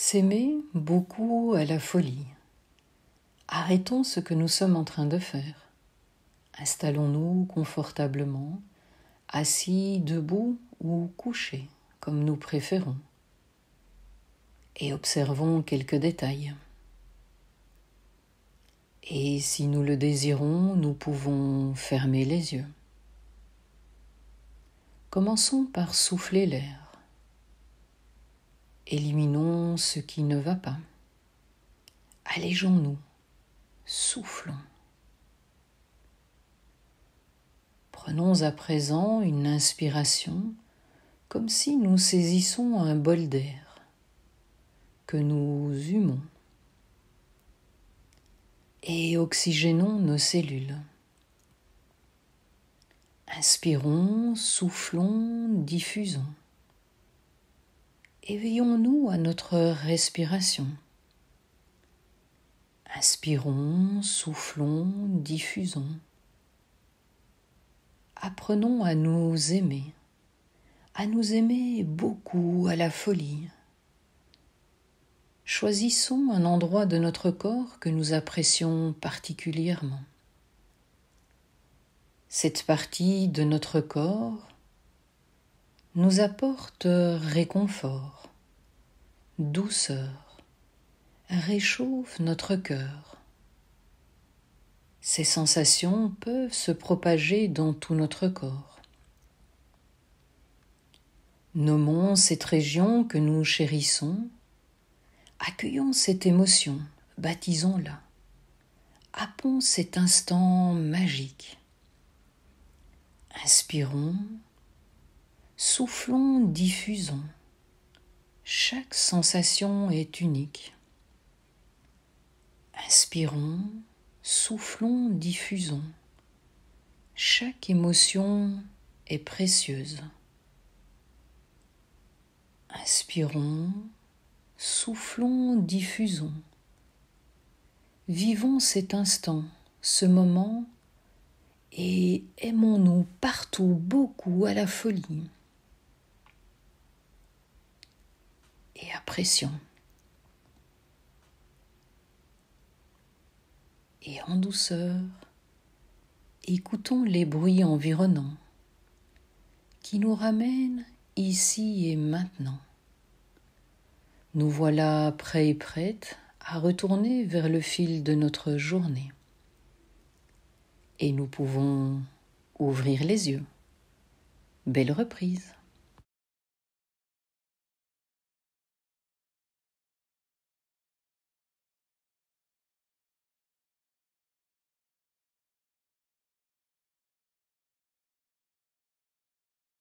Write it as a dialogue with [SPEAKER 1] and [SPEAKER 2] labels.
[SPEAKER 1] S'aimer beaucoup à la folie. Arrêtons ce que nous sommes en train de faire. Installons-nous confortablement, assis, debout ou couchés, comme nous préférons. Et observons quelques détails. Et si nous le désirons, nous pouvons fermer les yeux. Commençons par souffler l'air. Éliminons ce qui ne va pas. Allégeons-nous. Soufflons. Prenons à présent une inspiration comme si nous saisissons un bol d'air que nous humons et oxygénons nos cellules. Inspirons, soufflons, diffusons. Éveillons-nous à notre respiration. Inspirons, soufflons, diffusons. Apprenons à nous aimer, à nous aimer beaucoup à la folie. Choisissons un endroit de notre corps que nous apprécions particulièrement. Cette partie de notre corps nous apporte réconfort, douceur, réchauffe notre cœur. Ces sensations peuvent se propager dans tout notre corps. Nommons cette région que nous chérissons, accueillons cette émotion, baptisons-la, appons cet instant magique. Inspirons, Soufflons, diffusons. Chaque sensation est unique. Inspirons, soufflons, diffusons. Chaque émotion est précieuse. Inspirons, soufflons, diffusons. Vivons cet instant, ce moment, et aimons-nous partout beaucoup à la folie. Et en douceur, écoutons les bruits environnants qui nous ramènent ici et maintenant. Nous voilà prêts et prêtes à retourner vers le fil de notre journée. Et nous pouvons ouvrir les yeux. Belle reprise.